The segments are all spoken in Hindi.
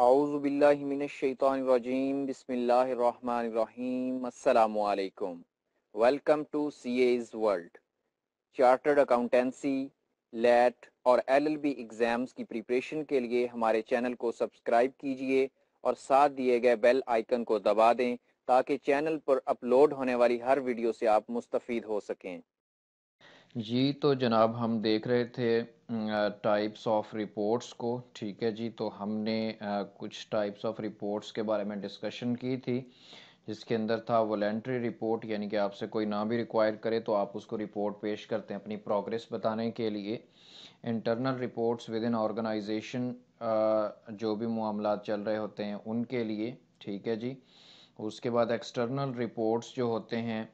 आउज़बिल्लिमिनशैतानरजीम बसमीम् welcome to CAs world chartered accountancy लेट और एलएलबी एग्ज़ाम्स की प्रिपरेशन के लिए हमारे चैनल को सब्सक्राइब कीजिए और साथ दिए गए बेल आइकन को दबा दें ताकि चैनल पर अपलोड होने वाली हर वीडियो से आप मुस्तफ़ हो सकें जी तो जनाब हम देख रहे थे टाइप्स ऑफ रिपोर्ट्स को ठीक है जी तो हमने आ, कुछ टाइप्स ऑफ रिपोर्ट्स के बारे में डिस्कशन की थी जिसके अंदर था वॉलेंट्री रिपोर्ट यानी कि आपसे कोई ना भी रिक्वायर करे तो आप उसको रिपोर्ट पेश करते हैं अपनी प्रोग्रेस बताने के लिए internal reports within organisation जो भी मामला चल रहे होते हैं उनके लिए ठीक है जी उसके बाद एक्सटर्नल रिपोर्ट्स जो होते हैं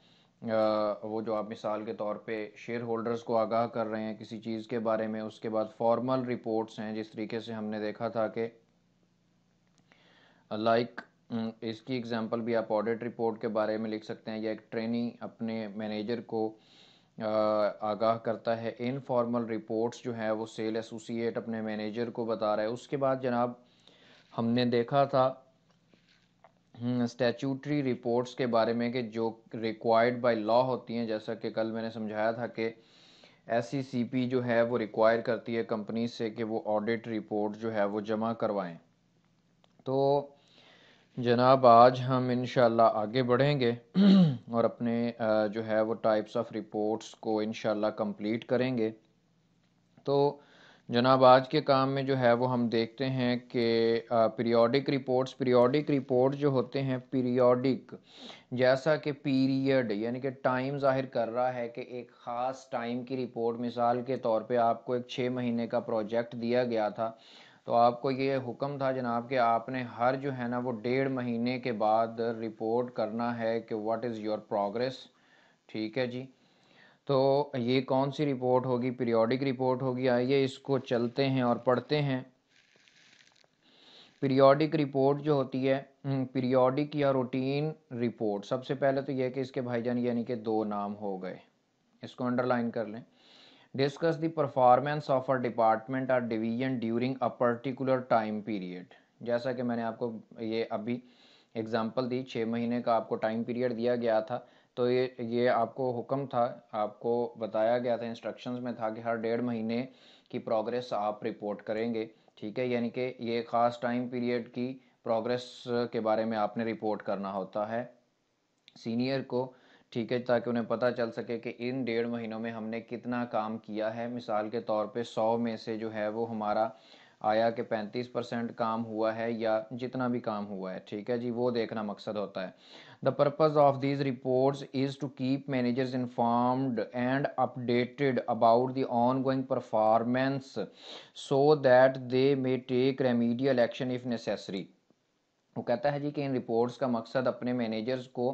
वो जो आप मिसाल के तौर पे शेयर होल्डर्स को आगाह कर रहे हैं किसी चीज़ के बारे में उसके बाद फॉर्मल रिपोर्ट्स हैं जिस तरीके से हमने देखा था कि लाइक इसकी एग्जांपल भी आप ऑडिट रिपोर्ट के बारे में लिख सकते हैं या एक ट्रेनी अपने मैनेजर को आगाह करता है इनफॉर्मल रिपोर्ट्स जो है वो सेल एसोसिएट अपने मैनेजर को बता रहा है उसके बाद जनाब हमने देखा था स्टैचूटरी हम्म, रिपोर्ट्स के बारे में कि जो रिक्वायर्ड बाय लॉ होती हैं जैसा कि कल मैंने समझाया था कि एस e जो है वो रिक्वायर करती है कंपनी से कि वो ऑडिट रिपोर्ट जो है वो जमा करवाएं तो जनाब आज हम इन आगे बढ़ेंगे और अपने जो है वो टाइप्स ऑफ रिपोर्ट्स को इन कंप्लीट करेंगे तो जनाब आज के काम में जो है वो हम देखते हैं कि पीरियोडिक रिपोर्ट्स पीरियोडिक रिपोर्ट जो होते हैं पीरियोडिक जैसा कि पीरियड यानी कि टाइम जाहिर कर रहा है कि एक ख़ास टाइम की रिपोर्ट मिसाल के तौर पे आपको एक छः महीने का प्रोजेक्ट दिया गया था तो आपको ये हुक्म था जनाब कि आपने हर जो है ना वो डेढ़ महीने के बाद रिपोर्ट करना है कि वाट इज़ योर प्रोग्रेस ठीक है जी तो ये कौन सी रिपोर्ट होगी पीरियोडिक रिपोर्ट होगी आइए इसको चलते हैं और पढ़ते हैं पीरियोडिक रिपोर्ट जो होती है पीरियोडिक हम्म, या रूटीन रिपोर्ट सबसे पहले तो यह कि इसके भाईजान यानी कि दो नाम हो गए इसको अंडरलाइन कर लें discuss the performance of a department और division during a particular time period जैसा कि मैंने आपको ये अभी एग्जांपल दी छः महीने का आपको टाइम पीरियड दिया गया था तो ये ये आपको हुक्म था आपको बताया गया था इंस्ट्रक्शंस में था कि हर डेढ़ महीने की प्रोग्रेस आप रिपोर्ट करेंगे ठीक है यानी कि ये ख़ास टाइम पीरियड की प्रोग्रेस के बारे में आपने रिपोर्ट करना होता है सीनियर को ठीक है ताकि उन्हें पता चल सके कि इन डेढ़ महीनों में हमने कितना काम किया है मिसाल के तौर पे सौ में से जो है वो हमारा आया कि 35 परसेंट काम हुआ है या जितना भी काम हुआ है ठीक है जी वो देखना मकसद होता है the purpose of these reports is to keep managers informed and updated about the ongoing performance so that they may take remedial action if necessary वो कहता है जी कि इन रिपोर्ट्स का मकसद अपने मैनेजर्स को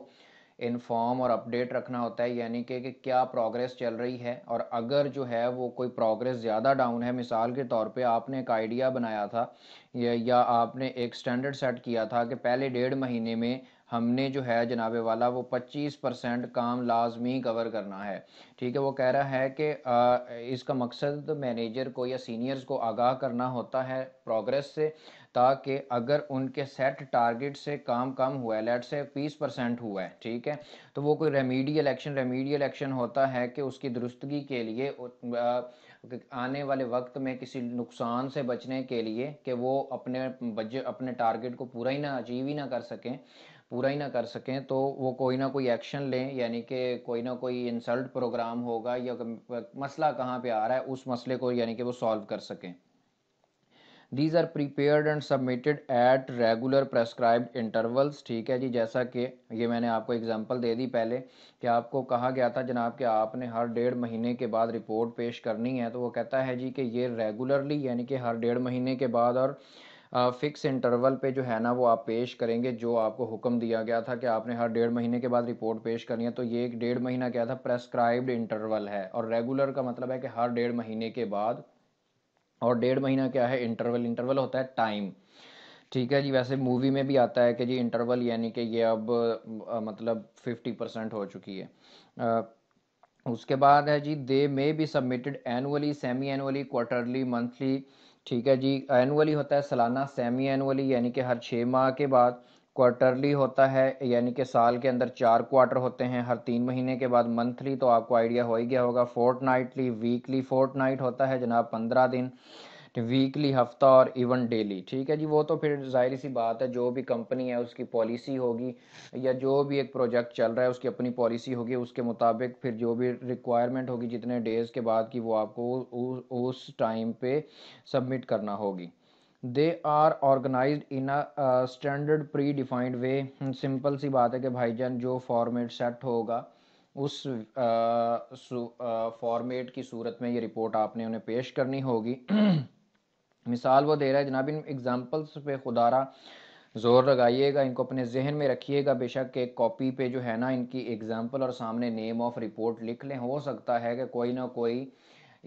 इन्फॉर्म और अपडेट रखना होता है यानी कि, कि क्या प्रोग्रेस चल रही है और अगर जो है वो कोई प्रोग्रेस ज़्यादा डाउन है मिसाल के तौर पे आपने एक आइडिया बनाया था या, या आपने एक स्टैंडर्ड सेट किया था कि पहले डेढ़ महीने में हमने जो है जनाबे वाला वो 25 परसेंट काम लाजमी कवर करना है ठीक है वो कह रहा है कि आ, इसका मकसद मैनेजर को या सीनियर्स को आगाह करना होता है प्रोग्रेस से ताकि अगर उनके सेट टारगेट से काम कम हुआ है लेट से 20 परसेंट हुआ है ठीक है तो वो कोई रेमीडियल एक्शन रेमीडियल एक्शन होता है कि उसकी दुरुस्तगी के लिए आने वाले वक्त में किसी नुकसान से बचने के लिए कि वो अपने बजट अपने टारगेट को पूरा ही ना अचीव ही ना कर सकें पूरा ही ना कर सकें तो वो कोई ना कोई एक्शन लें यानी कि कोई ना कोई इंसल्ट प्रोग्राम होगा या मसला कहाँ पे आ रहा है उस मसले को यानी कि वो सॉल्व कर सकें these are prepared and submitted at regular prescribed intervals ठीक है जी जैसा कि ये मैंने आपको एग्जांपल दे दी पहले कि आपको कहा गया था जनाब कि आपने हर डेढ़ महीने के बाद रिपोर्ट पेश करनी है तो वो कहता है जी कि ये रेगुलरली यानी कि हर डेढ़ महीने के बाद और फिक्स इंटरवल पे जो है ना वो आप पेश करेंगे जो आपको हुक्म दिया गया था कि आपने हर डेढ़ महीने के बाद रिपोर्ट पेश करनी है तो ये एक डेढ़ महीना क्या था प्रेस्क्राइब्ड इंटरवल है और रेगुलर का मतलब है कि हर डेढ़ महीने के बाद और डेढ़ महीना क्या है इंटरवल इंटरवल होता है टाइम ठीक है जी वैसे मूवी में भी आता है कि जी इंटरवल यानी कि ये अब आ, मतलब फिफ्टी परसेंट हो चुकी है आ, उसके बाद है जी they may be submitted annually semi annually quarterly monthly ठीक है जी एनुअली होता है सालाना सेमी एनुअली यानी कि हर छः माह के बाद क्वार्टरली होता है यानी कि साल के अंदर चार क्वार्टर होते हैं हर तीन महीने के बाद मंथली तो आपको आइडिया हो ही गया होगा fortnightly weekly fortnight होता है जनाब पंद्रह दिन वीकली हफ्ता और इवन डेली ठीक है जी वो तो फिर जाहिर सी बात है जो भी कंपनी है उसकी पॉलिसी होगी या जो भी एक प्रोजेक्ट चल रहा है उसकी अपनी पॉलिसी होगी उसके मुताबिक फिर जो भी रिक्वायरमेंट होगी जितने डेज़ के बाद की वो आपको उस टाइम पे सबमिट करना होगी they are organised in a standard predefined way simple सी बात है कि भाईजान जो फॉर्मेट सेट होगा उस फॉर्मेट की सूरत में ये रिपोर्ट आपने उन्हें पेश करनी होगी मिसाल वो दे रहा है जनाब इन एग्ज़ाम्पल्स पे खुदारा ज़ोर लगाइएगा इनको अपने जहन में रखिएगा बेशक के कॉपी पे जो है ना इनकी एग्ज़ाम्पल और सामने नेम ऑफ़ रिपोर्ट लिख लें हो सकता है कि कोई ना कोई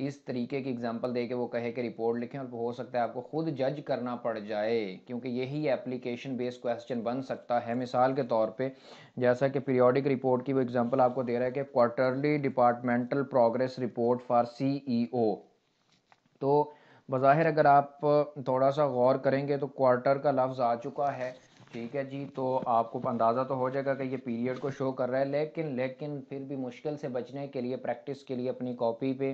इस तरीके की एग्ज़ाम्पल दे के वो कहे कि रिपोर्ट लिखें और हो सकता है आपको खुद जज करना पड़ जाए क्योंकि यही एप्लीकेशन बेस्ड क्वेश्चन बन सकता है मिसाल के तौर पे जैसा कि पीरियोडिक रिपोर्ट की वो एग्ज़ाम्पल आपको दे रहा है कि quarterly departmental progress report for C तो बज़ाहिर अगर आप थोड़ा सा गौर करेंगे तो क्वार्टर का लफ्ज़ आ चुका है ठीक है जी तो आपको अंदाज़ा तो हो जाएगा कि ये पीरियड को शो कर रहा है लेकिन लेकिन फिर भी मुश्किल से बचने के लिए प्रैक्टिस के लिए अपनी कॉपी पे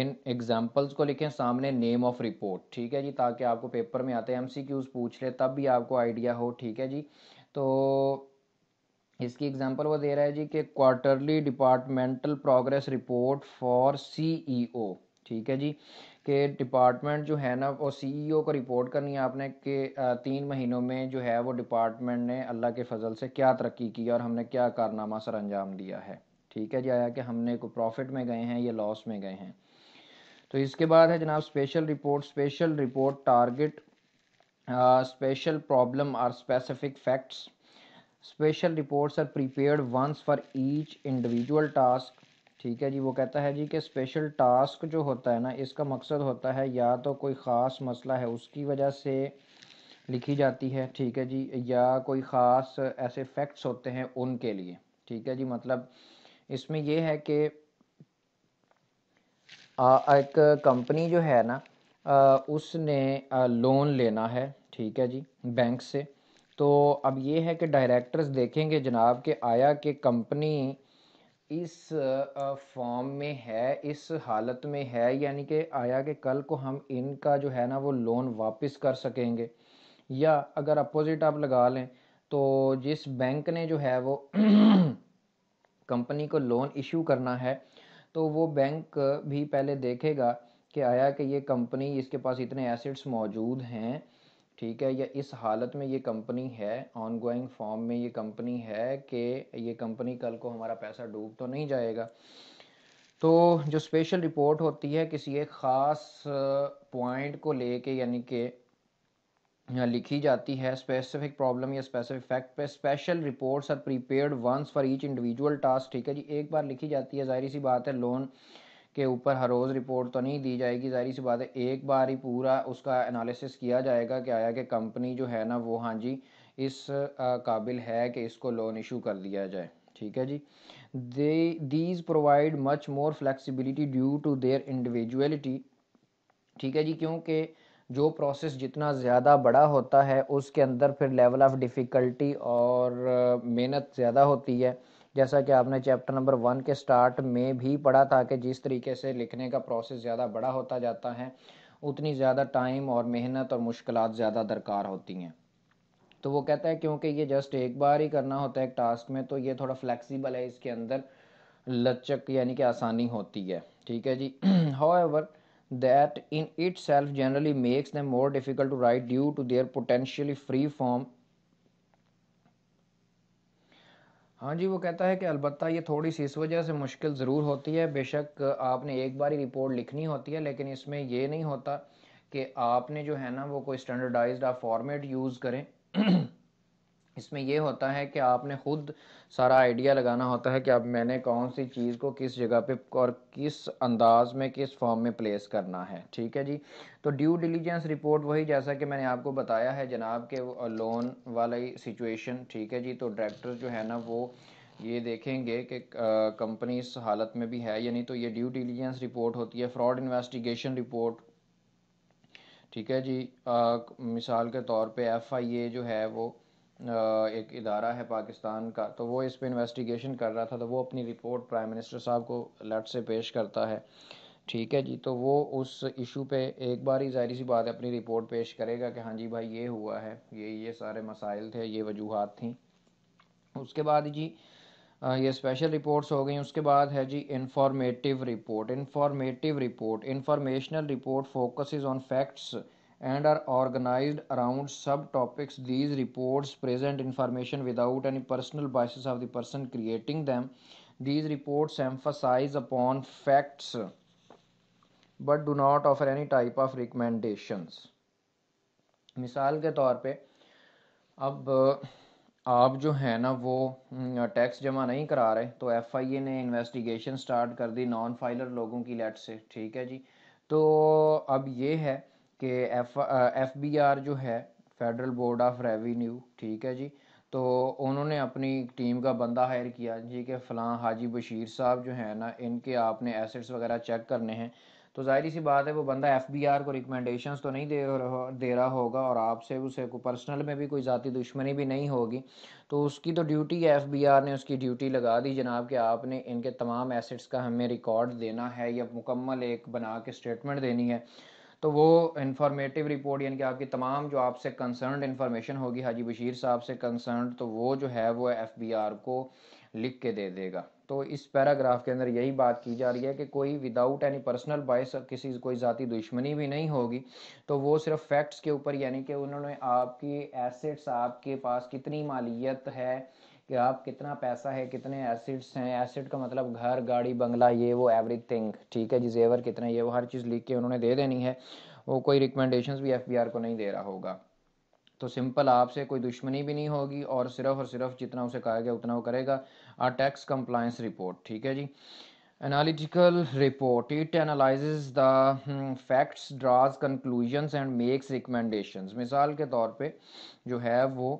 इन एग्जाम्पल्स को लिखें सामने नेम ऑफ रिपोर्ट ठीक है जी ताकि आपको पेपर में आते हैं एम सी क्यूज़ पूछ ले तब भी आपको आइडिया हो ठीक है जी तो इसकी एग्जांपल वो दे रहा है जी कि quarterly departmental progress report for C ठीक है जी के डिपार्टमेंट जो है ना वो सीईओ e को रिपोर्ट करनी है आपने कि तीन महीनों में जो है वो डिपार्टमेंट ने अल्लाह के फजल से क्या तरक्की की और हमने क्या कारनामा सर अंजाम दिया है ठीक है जी आया कि हमने को प्रॉफिट में गए हैं या लॉस में गए हैं तो इसके बाद है जनाब special report special report target special problem or specific facts special reports are prepared once for each individual task ठीक है जी वो कहता है जी कि स्पेशल टास्क जो होता है ना इसका मकसद होता है या तो कोई ख़ास मसला है उसकी वजह से लिखी जाती है ठीक है जी या कोई ख़ास ऐसे फैक्ट्स होते हैं उनके लिए ठीक है जी मतलब इसमें यह है कि एक कंपनी जो है ना उसने लोन लेना है ठीक है जी बैंक से तो अब ये है कि डायरेक्टर्स देखेंगे जनाब के आया कि कंपनी इस फॉर्म में है इस हालत में है यानी कि आया कि कल को हम इनका जो है ना वो लोन वापस कर सकेंगे या अगर अपोज़िट आप लगा लें तो जिस बैंक ने जो है वो कंपनी को लोन इशू करना है तो वो बैंक भी पहले देखेगा कि आया कि ये कंपनी इसके पास इतने एसेट्स मौजूद हैं ठीक है या इस हालत में ये कंपनी है ऑन गोइंग फॉर्म में ये कंपनी है कि ये कंपनी कल को हमारा पैसा डूब तो नहीं जाएगा तो जो स्पेशल रिपोर्ट होती है किसी एक ख़ास पॉइंट को लेके यानी कि लिखी जाती है स्पेसिफिक प्रॉब्लम या स्पेसिफिक फैक्ट पे special reports are prepared once for each individual task ठीक है जी एक बार लिखी जाती है जाहिर सी बात है लोन के ऊपर हर रोज़ रिपोर्ट तो नहीं दी जाएगी जाहिर सी बात है एक बार ही पूरा उसका एनालिसिस किया जाएगा कि आया कि कंपनी जो है ना वो हाँ जी इस काबिल है कि इसको लोन इशू कर दिया जाए ठीक है जी they these provide much more flexibility due to their individuality ठीक है जी क्योंकि जो प्रोसेस जितना ज़्यादा बड़ा होता है उसके अंदर फिर लेवल ऑफ़ डिफ़िकल्टी और मेहनत ज़्यादा होती है जैसा कि आपने चैप्टर नंबर वन के स्टार्ट में भी पढ़ा था कि जिस तरीके से लिखने का प्रोसेस ज़्यादा बड़ा होता जाता है उतनी ज़्यादा टाइम और मेहनत और मुश्किल ज़्यादा दरकार होती हैं तो वो कहता है क्योंकि ये जस्ट एक बार ही करना होता है एक टास्क में तो ये थोड़ा फ्लैक्सीबल है इसके अंदर लचक यानी कि आसानी होती है ठीक है जी however that in itself generally makes them more difficult to write due to their potentially free form हाँ जी वो कहता है कि अलबत्त ये थोड़ी सी इस वजह से मुश्किल ज़रूर होती है बेशक आपने एक बार ही रिपोर्ट लिखनी होती है लेकिन इसमें ये नहीं होता कि आपने जो है ना वो कोई स्टैंडर्डाइज्ड आप फॉर्मेट यूज़ करें इसमें यह होता है कि आपने खुद सारा आइडिया लगाना होता है कि अब मैंने कौन सी चीज़ को किस जगह पे और किस अंदाज में किस फॉर्म में प्लेस करना है ठीक है जी तो ड्यू डिलीजेंस रिपोर्ट वही जैसा कि मैंने आपको बताया है जनाब के लोन वाली सिचुएशन ठीक है जी तो डायरेक्टर जो है ना वो ये देखेंगे कि कंपनी इस हालत में भी है यानी तो ये ड्यू डिलीजेंस रिपोर्ट होती है फ्रॉड इन्वेस्टिगेशन रिपोर्ट ठीक है जी आ, मिसाल के तौर पे एफआईए जो है वो एक इदारा है पाकिस्तान का तो वो इस पर इन्वेस्टिगेशन कर रहा था तो वो अपनी रिपोर्ट प्राइम मिनिस्टर साहब को लट से पेश करता है ठीक है जी तो वो उस इशू पे एक बार ही जाहरी सी बात है अपनी रिपोर्ट पेश करेगा कि हाँ जी भाई ये हुआ है ये ये सारे मसाइल थे ये वजूहत थी उसके बाद जी ये स्पेशल रिपोर्ट्स हो गई उसके बाद है जी informative report informative report informational report focus on facts and are organized around subtopics. These reports present information without any personal biases of the person creating them. These reports emphasize upon facts but do not offer any type of recommendations. मिसाल के तौर पे अब आप जो है ना वो टैक्स जमा नहीं करा रहे तो एफआईए ने इन्वेस्टिगेशन स्टार्ट कर दी नॉन फाइलर लोगों की लेट से ठीक है जी तो अब ये है कि एफ एफ बी आर जो है फेडरल बोर्ड ऑफ रेवेन्यू ठीक है जी तो उन्होंने अपनी टीम का बंदा हायर किया जी कि फ़लाँ हाजी बशीर साहब जो है ना इनके आपने एसेट्स वगैरह चेक करने हैं तो जाहिर सी बात है वो बंदा एफ बी आर को रिकमेंडेशंस तो नहीं दे रहा दे रहा होगा और आपसे उसे को पर्सनल में भी कोई ज़ाती दुश्मनी भी नहीं होगी तो उसकी तो ड्यूटी है एफ बी आर ने उसकी ड्यूटी लगा दी जनाब कि आपने इनके तमाम एसेट्स का हमें रिकॉर्ड देना है या मुकम्मल एक बना के स्टेटमेंट देनी है तो वो इन्फॉर्मेटिव रिपोर्ट यानी कि आपकी तमाम जो आपसे कंसर्न इन्फॉर्मेशन होगी हाजी बशीर साहब से कंसर्न तो वो जो है वो एफ बी आर को लिख के दे देगा तो इस पैराग्राफ के अंदर यही बात की जा रही है कि कोई विदाउट एनी पर्सनल बाइस किसी कोई ज़ाती दुश्मनी भी नहीं होगी तो वो सिर्फ फैक्ट्स के ऊपर यानी कि उन्होंने आपकी एसेट्स आपके पास कितनी मालियत है कि आप कितना पैसा है कितने एसिड्स हैं एसिड का मतलब घर गाड़ी बंगला ये वो एवरीथिंग ठीक है जी जेवर कितने ये वो हर चीज़ लिख के उन्होंने दे देनी है वो कोई रिकमेंडेशंस भी एफ को नहीं दे रहा होगा तो सिंपल आपसे कोई दुश्मनी भी नहीं होगी और सिर्फ और सिर्फ जितना उसे कहा गया उतना वो करेगा आ टैक्स कंप्लायंस रिपोर्ट ठीक है जी analytical report it analyse the facts draws conclusion and makes recommendation मिसाल के तौर पे जो है वो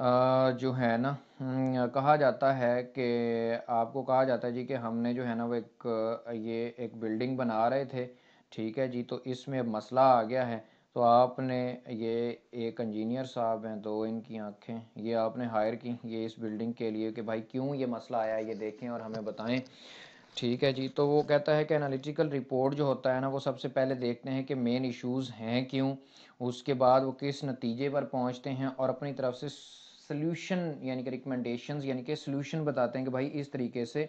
जो है ना हम्म, कहा जाता है कि आपको कहा जाता है जी कि हमने जो है ना वो एक ये एक बिल्डिंग बना रहे थे ठीक है जी तो इसमें मसला आ गया है तो आपने ये एक इंजीनियर साहब हैं दो इनकी आंखें ये आपने हायर की ये इस बिल्डिंग के लिए कि भाई क्यों ये मसला आया ये देखें और हमें बताएं ठीक है जी तो वो कहता है कि एनालिटिकल रिपोर्ट जो होता है ना वो सबसे पहले देखते हैं कि मेन इश्यूज हैं क्यों उसके बाद वो किस नतीजे पर पहुंचते हैं और अपनी तरफ से सोल्यूशन यानी कि रिकमेंडेशन यानी कि सोल्यूशन बताते हैं कि भाई इस तरीके से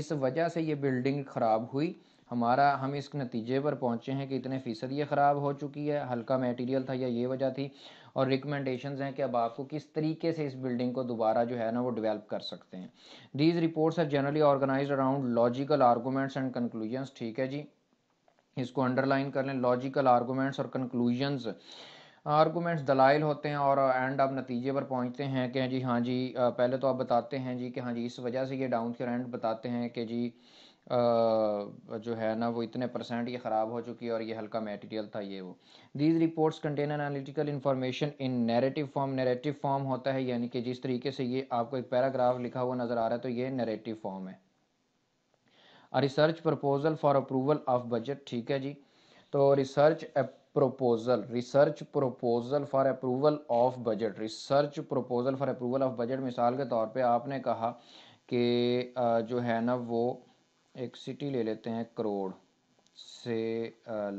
इस वजह से ये बिल्डिंग ख़राब हुई हमारा हम इस नतीजे पर पहुंचे हैं कि इतने फ़ीसद ये ख़राब हो चुकी है हल्का मटेरियल था या ये वजह थी और रिकमेंडेशन हैं कि अब आपको किस तरीके से इस बिल्डिंग को दोबारा जो है ना वो डिवेल्प कर सकते हैं these reports are generally organise around logical arguments and conclusions ठीक है जी इसको अंडरलाइन कर लें लॉजिकल आर्गूमेंट्स और कंक्लूजन्स आर्गूमेंट्स दलाइल होते हैं और एंड आप नतीजे पर पहुंचते हैं कि जी हाँ जी पहले तो आप बताते हैं जी कि हाँ जी इस वजह से ये डाउन थ्योर एंड बताते हैं कि जी जो है ना वो इतने परसेंट ये ख़राब हो चुकी है और ये हल्का मटेरियल था ये वो these reports contain analytical information in narrative form narrative form होता है यानी कि जिस तरीके से ये आपको एक पैराग्राफ लिखा हुआ नज़र आ रहा है तो ये नैरेटिव फॉर्म है a research proposal for approval of budget ठीक है जी तो research proposal research proposal for approval of budget research proposal for approval of budget मिसाल के तौर पे आपने कहा कि जो है ना वो एक सिटी ले लेते हैं करोड़ से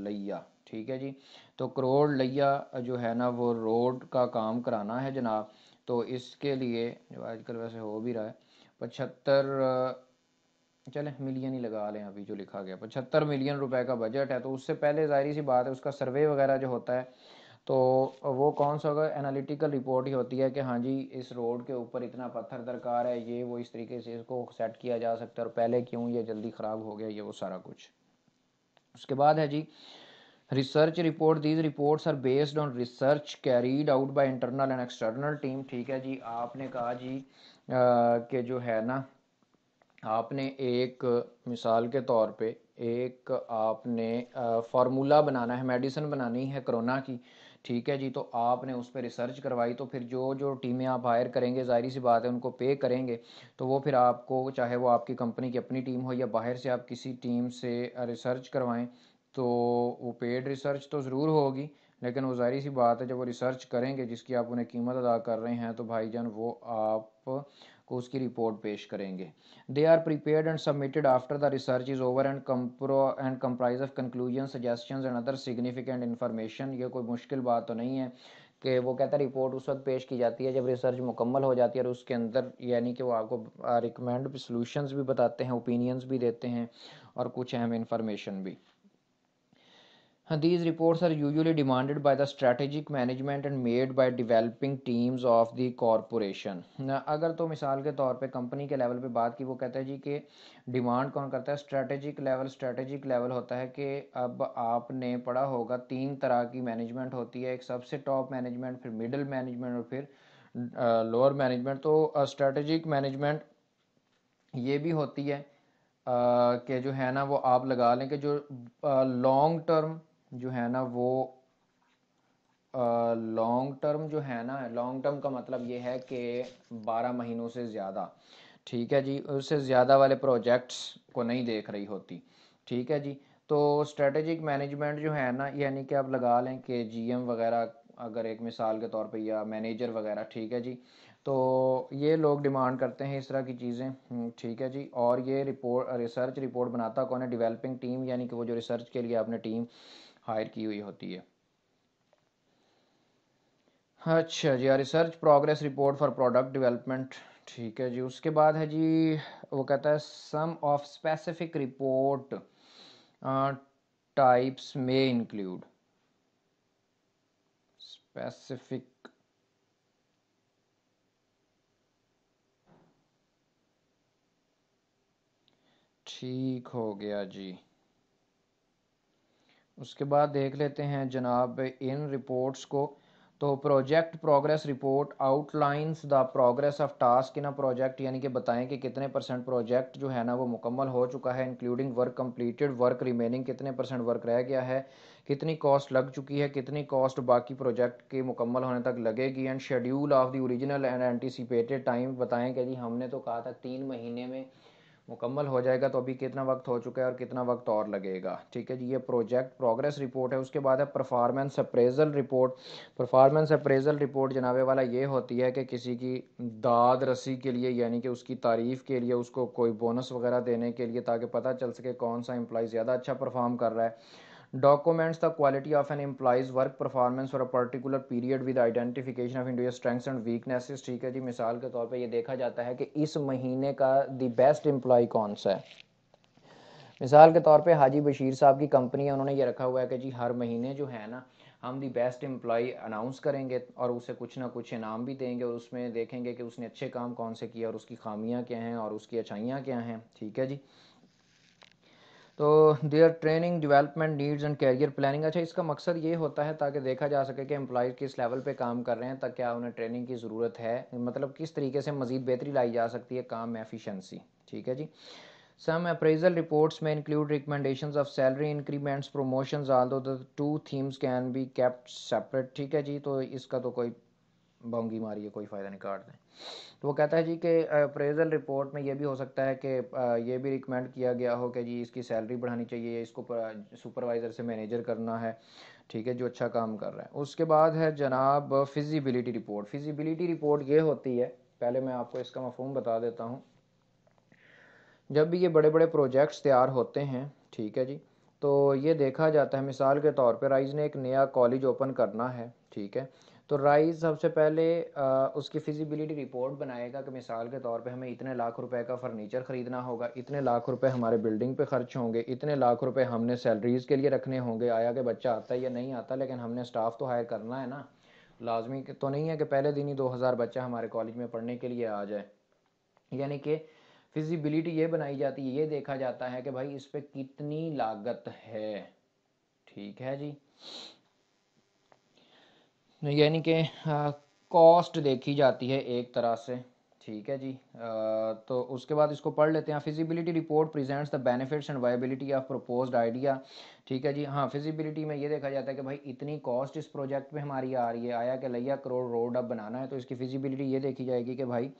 लैया ठीक है जी तो करोड़ लैया जो है ना वो रोड का काम कराना है जनाब तो इसके लिए जो आजकल वैसे हो भी रहा है पचहत्तर चले मिलियन ही लगा लें अभी जो लिखा गया पचहत्तर मिलियन रुपए का बजट है तो उससे पहले जाहिर सी बात है उसका सर्वे वगैरह जो होता है तो वो कौन सा होगा एनालिटिकल रिपोर्ट ही होती है कि हाँ जी इस रोड के ऊपर इतना पत्थर दरकार है ये वो इस तरीके से इसको सेट किया जा सकता है और पहले क्यों ये जल्दी ख़राब हो गया ये वो सारा कुछ उसके बाद है जी research report these reports are based on research carried out by internal and external team ठीक है जी आपने कहा जी कि जो है ना आपने एक मिसाल के तौर पे एक आपने फार्मूला बनाना है मेडिसिन बनानी है कोरोना की ठीक है जी तो आपने उस पर रिसर्च करवाई तो फिर जो जो टीमें आप हायर करेंगे जाहिर सी बात है उनको पे करेंगे तो वो फिर आपको चाहे वो आपकी कंपनी की अपनी टीम हो या बाहर से आप किसी टीम से रिसर्च करवाएं तो वो पेड रिसर्च तो ज़रूर होगी लेकिन वो जाहिर सी बात है जब वो रिसर्च करेंगे जिसकी आप उन्हें कीमत अदा कर रहे हैं तो भाईजान वो आप को उसकी रिपोर्ट पेश करेंगे they are prepare and submitted after the research is over and compro and comprise of conclusion suggestion and other significant information ये कोई मुश्किल बात तो नहीं है कि वो कहता है रिपोर्ट उस वक्त पेश की जाती है जब रिसर्च मुकम्मल हो जाती है और उसके अंदर यानी कि वो आपको रिकमेंड सोल्यूशन भी बताते हैं ओपिनियंस भी देते हैं और कुछ अहम इन्फॉर्मेशन भी These reports are usually demanded by the strategic management and made by developing teams of the corporation. अगर तो मिसाल के तौर पे कंपनी के लेवल पे बात की वो कहता है जी कि डिमांड कौन करता है स्ट्रेटेजिक लेवल स्ट्रेटेजिक लेवल होता है कि अब आपने पढ़ा होगा तीन तरह की मैनेजमेंट होती है एक सबसे टॉप मैनेजमेंट फिर मिडिल मैनेजमेंट और फिर लोअर मैनेजमेंट तो स्ट्रेटेजिक मैनेजमेंट ये भी होती है कि जो है ना वो आप लगा लें कि जो लॉन्ग टर्म जो है ना वो लॉन्ग टर्म जो है ना लॉन्ग टर्म का मतलब ये है कि 12 महीनों से ज़्यादा ठीक है जी उससे ज़्यादा वाले प्रोजेक्ट्स को नहीं देख रही होती ठीक है जी तो स्ट्रेटेजिक मैनेजमेंट जो है ना यानी कि आप लगा लें कि जीएम वगैरह अगर एक मिसाल के तौर पे या मैनेजर वगैरह ठीक है जी तो ये लोग डिमांड करते हैं इस तरह की चीज़ें हम्म, ठीक है जी और ये रिपोर्ट रिसर्च रिपोर्ट बनाता कौन है डेवलपिंग टीम यानी कि वो जो रिसर्च के लिए आपने टीम हायर की हुई होती है अच्छा जी research progress report for product development ठीक है जी उसके बाद है जी वो कहता है some of specific report types में इंक्लूड स्पेसिफिक ठीक हो गया जी उसके बाद देख लेते हैं जनाब इन रिपोर्ट्स को तो project progress report outlines the progress of task in a project यानी कि बताएं कि कितने परसेंट प्रोजेक्ट जो है ना वो मुकम्मल हो चुका है including work completed work remaining कितने परसेंट वर्क रह गया है कितनी कॉस्ट लग चुकी है कितनी कॉस्ट बाकी प्रोजेक्ट के मुकम्मल होने तक लगेगी and schedule of the original and anticipated time बताएं कि जी हमने तो कहा था तीन महीने में मुकम्मल हो जाएगा तो अभी कितना वक्त हो चुका है और कितना वक्त और लगेगा ठीक है जी ये प्रोजेक्ट प्रोग्रेस रिपोर्ट है उसके बाद है performance appraisal report performance appraisal report जनाबे वाला ये होती है कि किसी की दाद रसी के लिए यानी कि उसकी तारीफ़ के लिए उसको कोई बोनस वगैरह देने के लिए ताकि पता चल सके कौन सा एम्प्लॉय ज़्यादा अच्छा परफॉर्म कर रहा है documents the quality of an employee's work performance for a particular period with identification of individual strengths and weaknesses ठीक है जी मिसाल के तौर पे ये देखा जाता है कि इस महीने का द बेस्ट एम्प्लॉय कौन सा है मिसाल के तौर पे हाजी बशीर साहब की कंपनी है उन्होंने ये रखा हुआ है कि जी हर महीने जो है ना हम दी बेस्ट एम्प्लॉय अनाउंस करेंगे और उसे कुछ ना कुछ इनाम भी देंगे और उसमें देखेंगे कि उसने अच्छे काम कौन से किए और उसकी खामियाँ क्या हैं और उसकी अच्छाइयाँ क्या हैं ठीक है जी तो their training development needs and career planning अच्छा इसका मकसद ये होता है ताकि देखा जा सके कि एम्प्लॉज किस लेवल पे काम कर रहे हैं तक क्या उन्हें ट्रेनिंग की ज़रूरत है मतलब किस तरीके से मज़ीद बेहतरी लाई जा सकती है काम एफिशेंसी एफिशिएंसी ठीक है जी सम अप्रेजल रिपोर्ट्स में include recommendation of salary increments promotion although two themes can be kept separate ठीक है जी तो इसका तो कोई बंगी मारिए कोई फ़ायदा नहीं काट दें तो वो कहता है जी कि अप्रेजल रिपोर्ट में ये भी हो सकता है कि ये भी रिकमेंड किया गया हो कि जी इसकी सैलरी बढ़ानी चाहिए इसको सुपरवाइज़र से मैनेजर करना है ठीक है जो अच्छा काम कर रहा है उसके बाद है जनाब फिजिबिलिटी रिपोर्ट फिजिबिलिटी रिपोर्ट ये होती है पहले मैं आपको इसका मफहम बता देता हूँ जब भी ये बड़े बड़े प्रोजेक्ट्स तैयार होते हैं ठीक है जी तो ये देखा जाता है मिसाल के तौर पर राइज ने एक नया कॉलेज ओपन करना है ठीक है तो राइज सबसे पहले आ, उसकी फिजिबिलिटी रिपोर्ट बनाएगा कि मिसाल के तौर पे हमें इतने लाख रुपए का फर्नीचर ख़रीदना होगा इतने लाख रुपए हमारे बिल्डिंग पे खर्च होंगे इतने लाख रुपए हमने सैलरीज़ के लिए रखने होंगे आया कि बच्चा आता है या नहीं आता लेकिन हमने स्टाफ़ तो हायर करना है ना लाजमी तो नहीं है कि पहले दिन ही दो हज़ार बच्चा हमारे कॉलेज में पढ़ने के लिए आ जाए यानी कि फिजिबिलिटी ये बनाई जाती है ये देखा जाता है कि भाई इस पर कितनी लागत है ठीक है जी यानी कि कॉस्ट देखी जाती है एक तरह से ठीक है जी आ, तो उसके बाद इसको पढ़ लेते हैं feasibility report presents the benefits and viability of propose idea ठीक है जी हाँ फिजिबिलिटी में ये देखा जाता है कि भाई इतनी कॉस्ट इस प्रोजेक्ट पे हमारी आ रही है आया कि लिया करोड़ रोड अब बनाना है तो इसकी फिजिबिलिटी ये देखी जाएगी कि भाई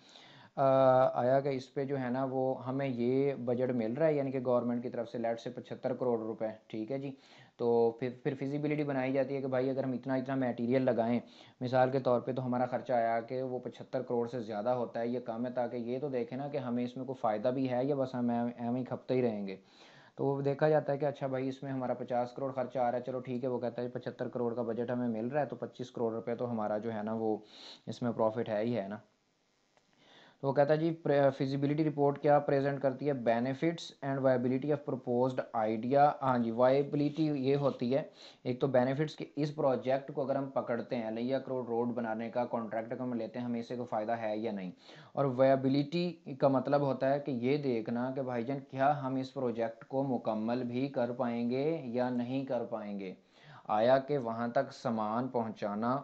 आ, आया कि इस पर जो है ना वो हमें ये बजट मिल रहा है यानी कि गवर्नमेंट की तरफ से लेट से पचहत्तर करोड़ रुपए ठीक है जी तो फिर फिर फिजिबिलिटी बनाई जाती है कि भाई अगर हम इतना इतना मटेरियल लगाएं मिसाल के तौर पे तो हमारा ख़र्चा आया कि वो पचहत्तर करोड़ से ज़्यादा होता है ये कम है ताकि ये तो देखें ना कि हमें इसमें कोई फ़ायदा भी है या बस हम एम ही खपते ही रहेंगे तो देखा जाता है कि अच्छा भाई इसमें हमारा पचास करोड़ खर्चा आ रहा है चलो ठीक है वो कहता है पचहत्तर करोड़ का बजट हमें मिल रहा है तो पच्चीस करोड़ रुपये तो हमारा जो है ना वो इसमें प्रॉफिट है ही है ना तो वो कहता है जी फिजिबिलिटी रिपोर्ट क्या प्रेजेंट करती है benefits and viability of proposed idea हाँ जी वायबिलिटी ये होती है एक तो बेनिफिट्स के इस प्रोजेक्ट को अगर हम पकड़ते हैं लैया करोड़ रोड बनाने का कॉन्ट्रैक्ट अगर हम लेते हैं हमें इसे कोई फ़ायदा है या नहीं और वायबिलिटी का मतलब होता है कि ये देखना कि भाई जान क्या हम इस प्रोजेक्ट को मुकम्मल भी कर पाएंगे या नहीं कर पाएंगे आया कि वहाँ तक सामान पहुँचाना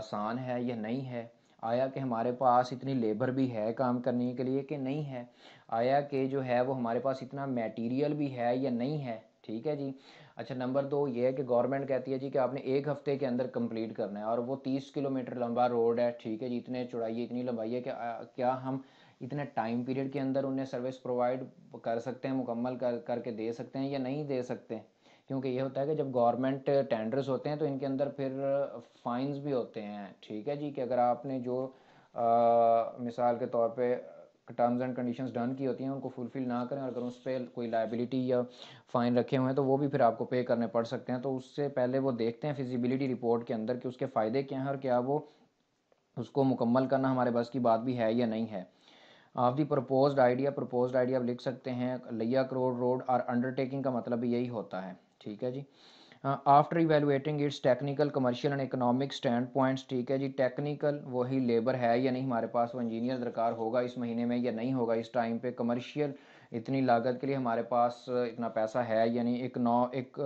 आसान है या नहीं है आया कि हमारे पास इतनी लेबर भी है काम करने के लिए कि नहीं है आया कि जो है वो हमारे पास इतना मटेरियल भी है या नहीं है ठीक है जी अच्छा नंबर दो ये है कि गवर्नमेंट कहती है जी कि आपने एक हफ्ते के अंदर कंप्लीट करना है और वो तीस किलोमीटर लंबा रोड है ठीक है जी इतने चौड़ाई इतनी लंबाई है कि क्या हम इतने टाइम पीरियड के अंदर उन्हें सर्विस प्रोवाइड कर सकते हैं मुकम्मल कर करके दे सकते हैं या नहीं दे सकते क्योंकि ये होता है कि जब गवर्नमेंट टेंडर्स होते हैं तो इनके अंदर फिर फाइंस भी होते हैं ठीक है जी कि अगर आपने जो आ, मिसाल के तौर पे टर्म्स एंड कंडीशंस डन की होती हैं उनको फुलफिल ना करें और अगर उस पर कोई लाइबिलिटी या फ़ाइन रखे हुए हैं तो वो भी फिर आपको पे करने पड़ सकते हैं तो उससे पहले वो देखते हैं फिजिबिलिटी रिपोर्ट के अंदर कि उसके फ़ायदे क्या हैं और क्या वो उसको मुकम्मल करना हमारे बस की बात भी है या नहीं है आप the propose idea propose idea आप लिख सकते हैं लिया करोड़ रोड और अंडरटेकिंग का मतलब भी यही होता है ठीक है जी after evaluating its technical commercial and economic standpoints ठीक है जी टेक्निकल वही लेबर है या नहीं हमारे पास वो इंजीनियर दरकार होगा इस महीने में या नहीं होगा इस टाइम पे कमर्शियल इतनी लागत के लिए हमारे पास इतना पैसा है यानी नहीं एक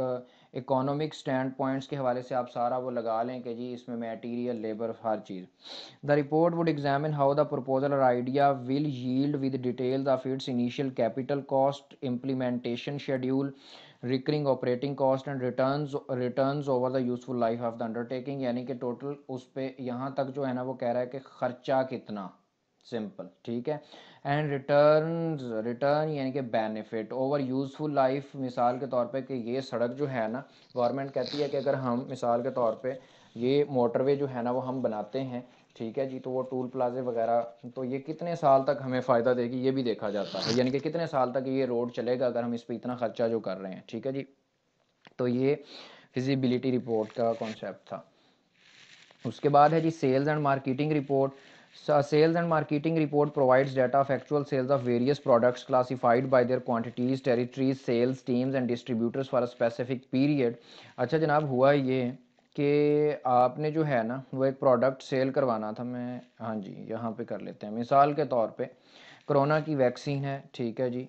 इकोनॉमिक स्टैंड पॉइंट्स के हवाले से आप सारा वो लगा लें कि जी इसमें मेटीरियल लेबर हर चीज़ the report would examine how the proposal और idea will yield with details of its initial capital cost implementation schedule recurring operating cost and return return over the useful life of the undertaking यानी कि टोटल उस पर यहाँ तक जो है ना वो कह रहा है कि खर्चा कितना सिंपल ठीक है एंड रिटर्न रिटर्न यानी कि बेनिफिट ओवर यूज़फुल लाइफ मिसाल के तौर पे कि ये सड़क जो है ना गवर्नमेंट कहती है कि अगर हम मिसाल के तौर पे ये मोटरवे जो है ना वो हम बनाते हैं ठीक है जी तो वो टूल प्लाजे वगैरह तो ये कितने साल तक हमें फायदा देगी ये भी देखा जाता है यानी कि कितने साल तक ये रोड चलेगा अगर हम इस पर इतना खर्चा जो कर रहे हैं ठीक है जी तो ये फिजिबिलिटी रिपोर्ट का कॉन्सेप्ट था उसके बाद है जी sales and marketing report sales and marketing report provides data of actual sales of various products classified by their quantities territories sales teams and distributors for a specific period अच्छा जनाब हुआ ये कि आपने जो है ना वो एक प्रोडक्ट सेल करवाना था मैं हाँ जी यहाँ पे कर लेते हैं मिसाल के तौर पे कोरोना की वैक्सीन है ठीक है जी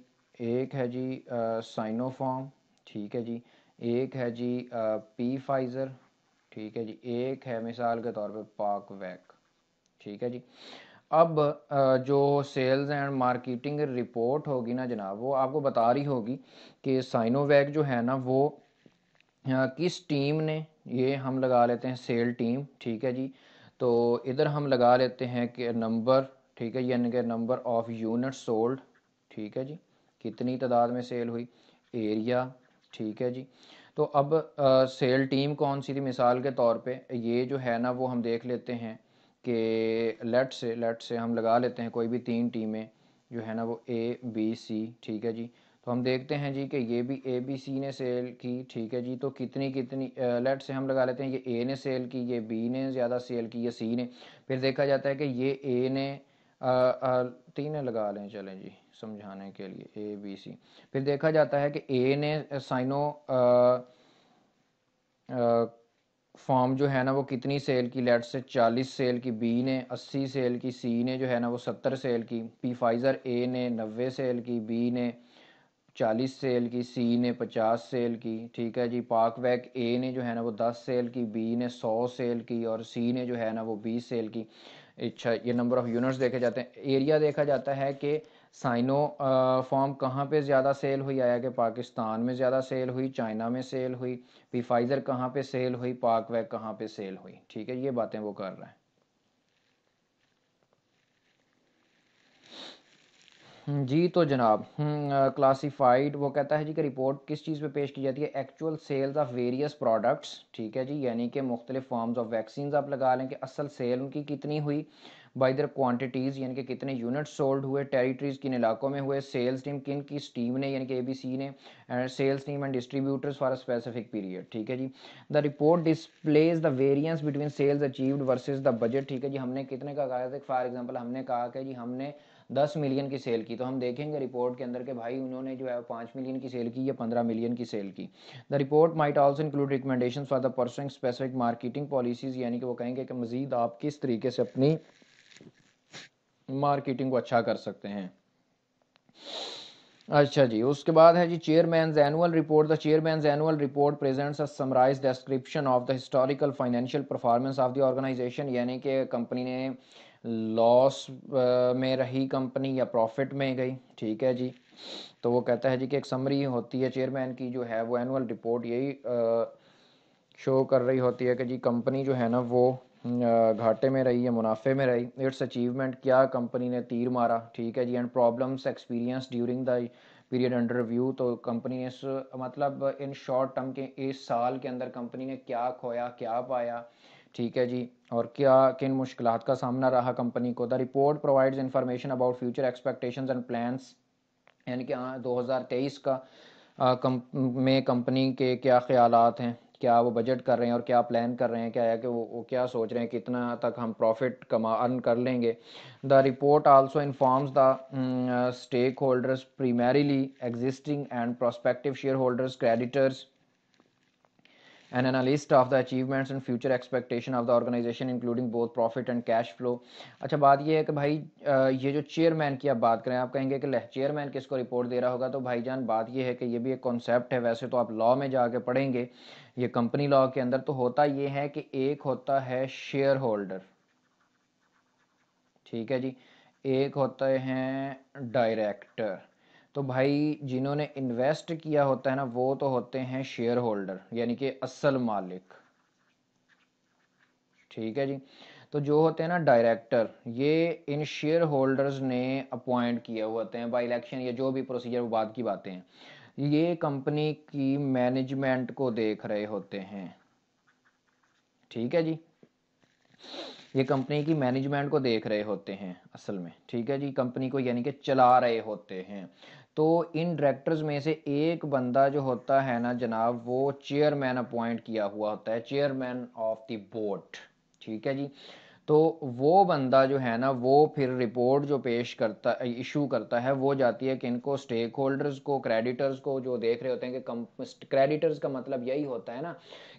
एक है जी साइनोफॉर्म ठीक है जी एक है जी आ, पी फाइज़र ठीक है जी एक है मिसाल के तौर पे पाक वैक ठीक है जी अब जो सेल्स एंड मार्केटिंग रिपोर्ट होगी ना जनाब वो आपको बता रही होगी कि साइनोवैक जो है ना वो किस टीम ने ये हम लगा लेते हैं सेल टीम ठीक है जी तो इधर हम लगा लेते हैं कि नंबर ठीक है यानी कि नंबर ऑफ यूनिट सोल्ड ठीक है जी कितनी तादाद में सेल हुई एरिया ठीक है जी तो अब आ, सेल टीम कौन सी थी मिसाल के तौर पे ये जो है ना वो हम देख लेते हैं कि लेट से लेट से हम लगा लेते हैं कोई भी तीन टीमें जो है ना वो ए बी सी ठीक है जी तो हम देखते हैं जी कि ये भी ए बी सी ने सेल की ठीक है जी तो कितनी कितनी लेट से हम लगा लेते हैं ये ए ने सेल की ये बी ने ज़्यादा सेल की ये सी ने फिर देखा जाता है कि ये ए ने आ, आ, तीन लगा लें चलें जी समझाने के लिए ए बी सी फिर देखा जाता है कि ए ने साइनो फॉर्म जो है ना वो कितनी सेल की लेट से 40 सेल की बी ने 80 सेल की सी ने जो है ना वो 70 सेल की पी फाइजर ए ने 90 सेल की बी ने चालीस सेल की सी ने पचास सेल की ठीक है जी पाक वैक ए ने जो है ना वो दस सेल की बी ने सौ सेल की और सी ने जो है ना वो बीस सेल की अच्छा ये नंबर ऑफ़ यूनिट्स देखे जाते हैं एरिया देखा जाता है कि साइनो फॉर्म कहाँ पे ज़्यादा सेल हुई आया कि पाकिस्तान में ज़्यादा सेल हुई चाइना में सेल हुई फिर फाइज़र कहाँ पे सेल हुई पाक वैक कहाँ पे सेल हुई ठीक है ये बातें वो कर रहे हैं जी तो जनाब क्लासिफाइड हम्म, वो कहता है जी कि रिपोर्ट किस चीज़ पे पेश की जाती है actual sales of various products ठीक है जी यानी कि मुख्तलिफ फॉर्म्स ऑफ वैक्सीन आप लगा लें कि असल सेल उनकी कितनी हुई बाई दर क्वान्टिटीज़ यानी कि कितने यूनिट सोल्ड हुए टेरिटरीज़ किन इलाकों में हुए सेल्स टीम किन किस टीम ने यानी कि ए बी सी ने sales team and distributors for a specific period ठीक है जी the report displays the variance between sales achieved versus the budget ठीक है जी हमने कितने का कहा फॉर एग्जाम्पल हमने कहा कि जी हमने दस मिलियन की सेल की तो हम देखेंगे रिपोर्ट के अंदर के भाई उन्होंने जो है पाँच मिलियन की सेल की या पंद्रह मिलियन की सेल की the report might also include recommendation for the person specific marketing policies यानी कि वो कहेंगे कि मजीद आप किस तरीके से अपनी मार्केटिंग को अच्छा कर सकते हैं अच्छा जी उसके बाद है जी chairman annual report the chairman annual report presents a summarise description of the historical financial performance of the organisation यानी कि कंपनी ने लॉस uh, में रही कंपनी या प्रॉफिट में गई ठीक है जी तो वो कहता है जी कि एक समरी होती है चेयरमैन की जो है वो एनुअल रिपोर्ट यही शो uh, कर रही होती है कि जी कंपनी जो है ना वो uh, घाटे में रही या मुनाफे में रही इट्स अचीवमेंट क्या कंपनी ने तीर मारा ठीक है जी and problems experience during the period under review तो कंपनी इस मतलब इन शॉर्ट टर्म के इस साल के अंदर कंपनी ने क्या खोया क्या पाया ठीक है जी और क्या किन मुश्किल का सामना रहा कंपनी को the report provides information about future expectations and plans यानी कि 2023 हाँ, का आ, कम, में कंपनी के क्या ख्याल हैं क्या वो बजट कर रहे हैं और क्या प्लान कर रहे हैं क्या है कि वो, वो क्या सोच रहे हैं कितना तक हम प्रॉफिट कमा अर्न कर लेंगे the report also informs the stakeholders primarily existing and prospective shareholders creditors and an analyst of the achievements and future expectation of the organization including both profit and cash flow अच्छा बात यह है कि भाई ये जो चेयरमैन की आप बात करें आप कहेंगे कि चेयरमैन किसको रिपोर्ट दे रहा होगा तो भाई जान बात ये है कि ये भी एक कॉन्सेप्ट है वैसे तो आप लॉ में जाके पढ़ेंगे ये कंपनी लॉ के अंदर तो होता ये है कि एक होता है शेयर होल्डर ठीक है जी एक होते हैं डायरेक्टर तो भाई जिन्होंने इन्वेस्ट किया होता है ना वो तो होते हैं शेयर होल्डर यानी कि असल मालिक ठीक है जी तो जो होते हैं ना डायरेक्टर ये इन शेयर होल्डर्स ने अपॉइंट किए होते हैं बाई इलेक्शन या जो भी प्रोसीजर बाद की बातें हैं ये कंपनी की मैनेजमेंट को देख रहे होते हैं ठीक है जी ये कंपनी की मैनेजमेंट को देख रहे होते हैं असल में ठीक है जी कंपनी को यानी कि चला रहे होते हैं तो इन डायरेक्टर्स में से एक बंदा जो होता है ना जनाब वो चेयरमैन अपॉइंट किया हुआ होता है चेयरमैन ऑफ द बोर्ड ठीक है जी तो वो बंदा जो है ना वो फिर रिपोर्ट जो पेश करता इशू करता है वो जाती है कि इनको स्टेक होल्डर्स को क्रेडिटर्स को जो देख रहे होते हैं कि क्रेडिटर्स का मतलब यही होता है ना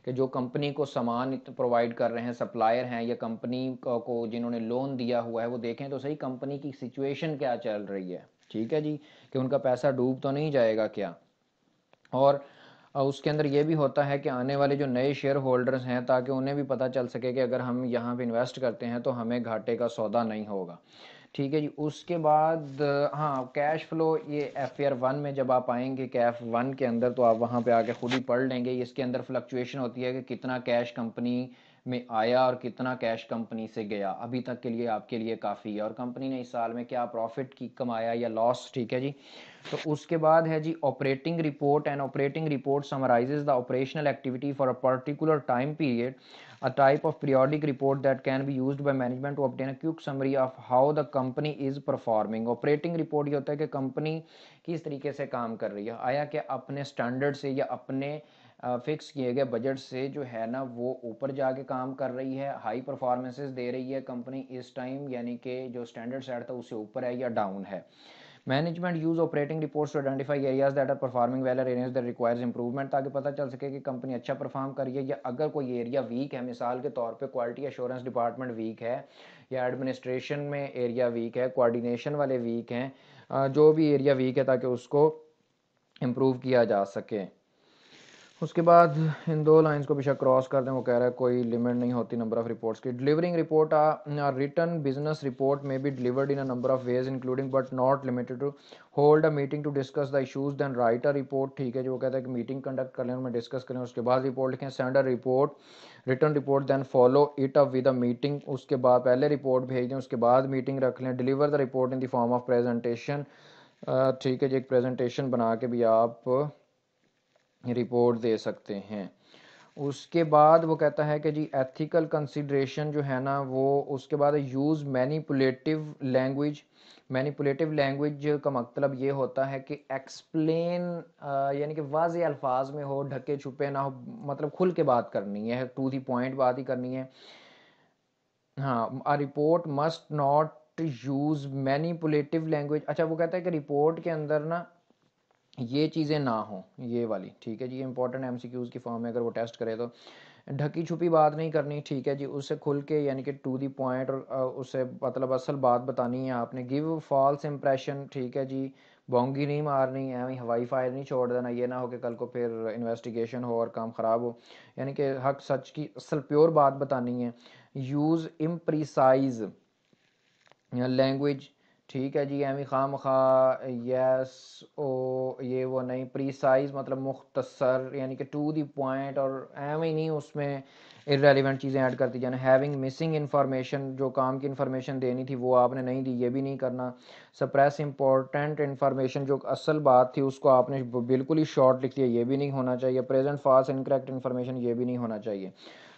कि जो कंपनी को सामान प्रोवाइड कर रहे हैं सप्लायर हैं या कंपनी को जिन्होंने लोन दिया हुआ है वो देखें तो सही कंपनी की सिचुएशन क्या चल रही है ठीक है जी कि उनका पैसा डूब तो नहीं जाएगा क्या और और उसके अंदर ये भी होता है कि आने वाले जो नए शेयर होल्डर्स हैं ताकि उन्हें भी पता चल सके कि अगर हम यहाँ पे इन्वेस्ट करते हैं तो हमें घाटे का सौदा नहीं होगा ठीक है जी उसके बाद हाँ कैश फ्लो ये एफ एयर वन में जब आप आएंगे कैफ वन के अंदर तो आप वहाँ पे आके खुद ही पढ़ लेंगे इसके अंदर फ्लक्चुएशन होती है कि कितना कैश कंपनी में आया और कितना कैश कंपनी से गया अभी तक के लिए आपके लिए काफ़ी है और कंपनी ने इस साल में क्या प्रॉफिट की कमाया या लॉस ठीक है जी तो उसके बाद है जी operating report and operating report summarises the operational activity for a particular time period a type of periodic report that can be use by management to obtain quick quick summary of how the company is performing operating ये होता है कि कंपनी किस तरीके से काम कर रही है आया क्या अपने स्टैंडर्ड से या अपने uh, फिक्स किए गए बजट से जो है ना वो ऊपर जाके काम कर रही है हाई परफॉर्मेंसेस दे रही है कंपनी इस टाइम यानी कि जो स्टैंडर्ड सेट था उससे ऊपर है या डाउन है management use operating reports to identify areas that are performing well areas that requires improvement ताकि पता चल सके कि कंपनी अच्छा परफॉर्म कर रही है या अगर कोई एरिया वीक है मिसाल के तौर पे क्वालिटी एश्योरेंस डिपार्टमेंट वीक है या एडमिनिस्ट्रेशन में एरिया वीक है कोऑर्डिनेशन वाले वीक हैं जो भी एरिया वीक है ताकि उसको इम्प्रूव किया जा सके उसके बाद इन दो लाइंस को बेशक क्रॉस कर दें वो कह रहा है कोई लिमिट नहीं होती नंबर ऑफ़ रिपोर्ट्स की delivering report a written business report may be delivered in a number of ways including but not limited to hold a meeting to discuss the issues then write a report ठीक है जो कहता है कि मीटिंग कंडक्ट कर लें उनमें डिस्कस करें उसके बाद रिपोर्ट लिखें send a report written report then follow it up with a meeting उसके बाद पहले रिपोर्ट भेज दें उसके बाद मीटिंग रख लें deliver the report in the form of presentation ठीक है जी एक प्रेजेंटेशन बना के भी आप रिपोर्ट दे सकते हैं उसके बाद वो कहता है कि जी एथिकल कंसिड्रेशन जो है ना वो उसके बाद use manipulative language manipulative language का मतलब ये होता है कि एक्सप्लेन यानी कि वाज अल्फाज में हो ढके छुपे ना हो मतलब खुल के बात करनी है टू दी पॉइंट बात ही करनी है हाँ report must not use manipulative language अच्छा वो कहता है कि रिपोर्ट के अंदर ना ये चीज़ें ना हो ये वाली ठीक है जी ये इंपॉर्टेंट एम की फॉर्म में अगर वो टेस्ट करे तो ढकी छुपी बात नहीं करनी ठीक है जी उससे खुल के यानी कि टू दी पॉइंट और उससे मतलब असल बात बतानी है आपने गिव फॉल्स इंप्रेशन ठीक है जी बोंगी नहीं मारनी एवं हवाई फायर नहीं छोड़ देना ये ना हो कि कल को फिर इन्वेस्टिगेशन हो और काम ख़राब हो यानी कि हक सच की असल प्योर बात बतानी है यूज़ इम्प्रिसाइज लैंग्वेज ठीक है जी एमी खाम खा यस ओ ये वो नहीं प्रीसाइज मतलब मुख्तसर यानी कि टू दी पॉइंट और एम ही नहीं उसमें इरेलीवेंट चीज़ें ऐड करती जाना हैविंग मिसिंग इन्फॉर्मेशन जो काम की इन्फॉर्मेशन देनी थी वो आपने नहीं दी ये भी नहीं करना सप्रेस इंपॉर्टेंट इन्फॉर्मेशन जो असल बात थी उसको आपने बिल्कुल ही शॉर्ट लिख दिया ये भी नहीं होना चाहिए प्रेजेंट फास्ट इनकरेक्ट इन्फॉर्मेशन ये भी नहीं होना चाहिए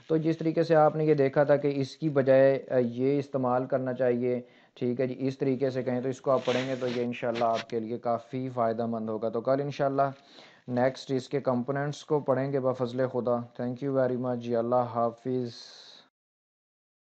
तो जिस तरीके से आपने ये देखा था कि इसकी बजाय ये इस्तेमाल करना चाहिए ठीक है जी इस तरीके से कहें तो इसको आप पढ़ेंगे तो ये इनशाला आपके लिए काफ़ी फ़ायदा मंद होगा तो कल इनशाला नेक्स्ट इसके कंपोनेंट्स को पढ़ेंगे बफजल खुदा थैंक यू वेरी मच जी अल्लाह हाफिज़